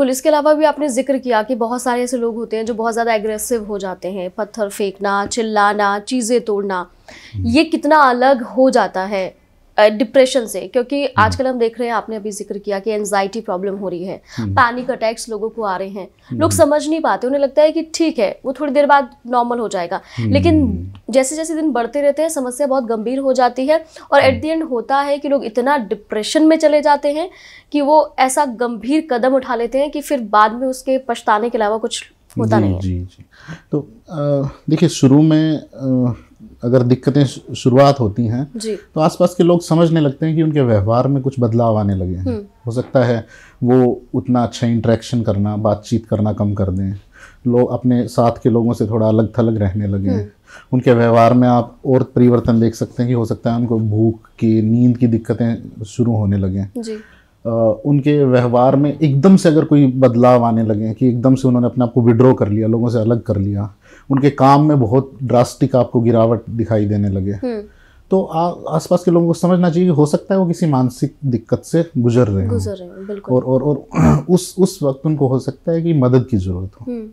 बिल्कुल इसके अलावा भी आपने जिक्र किया कि बहुत सारे ऐसे लोग होते हैं जो बहुत ज़्यादा एग्रेसिव हो जाते हैं पत्थर फेंकना चिल्लाना चीज़ें तोड़ना ये कितना अलग हो जाता है डिप्रेशन से क्योंकि हम्म। आजकल हम देख रहे हैं आपने अभी जिक्र किया कि एनजाइटी प्रॉब्लम हो रही है पैनिक हम्म। अटैक्स लोगों को आ रहे हैं हम्म। लोग समझ नहीं पाते उन्हें लगता है कि ठीक है वो थोड़ी देर बाद नॉर्मल हो जाएगा लेकिन जैसे जैसे दिन बढ़ते रहते हैं समस्या बहुत गंभीर हो जाती है और एट दी एंड होता है कि लोग इतना डिप्रेशन में चले जाते हैं कि वो ऐसा गंभीर कदम उठा लेते हैं कि फिर बाद में उसके पछताने के अलावा कुछ होता नहीं है जी जी तो देखिए शुरू में अगर दिक्कतें शुरुआत होती हैं तो आसपास के लोग समझने लगते हैं कि उनके व्यवहार में कुछ बदलाव आने लगे हैं हम्म। हो सकता है वो उतना अच्छा इंटरेक्शन करना बातचीत करना कम कर दें लोग अपने साथ के लोगों से थोड़ा अलग थलग रहने लगे हैं हम्म। उनके व्यवहार में आप और परिवर्तन देख सकते हैं कि हो सकता है उनको भूख की नींद की दिक्कतें शुरू होने लगें उनके व्यवहार में एकदम से अगर कोई बदलाव आने लगे कि एकदम से उन्होंने अपने आप को विड्रॉ कर लिया लोगों से अलग कर लिया उनके काम में बहुत ड्रास्टिक आपको गिरावट दिखाई देने लगे हम्म। तो आसपास के लोगों को समझना चाहिए हो सकता है वो किसी मानसिक दिक्कत से गुजर रहे हैं और, और और उस उस वक्त उनको हो सकता है कि मदद की ज़रूरत हो हम्म।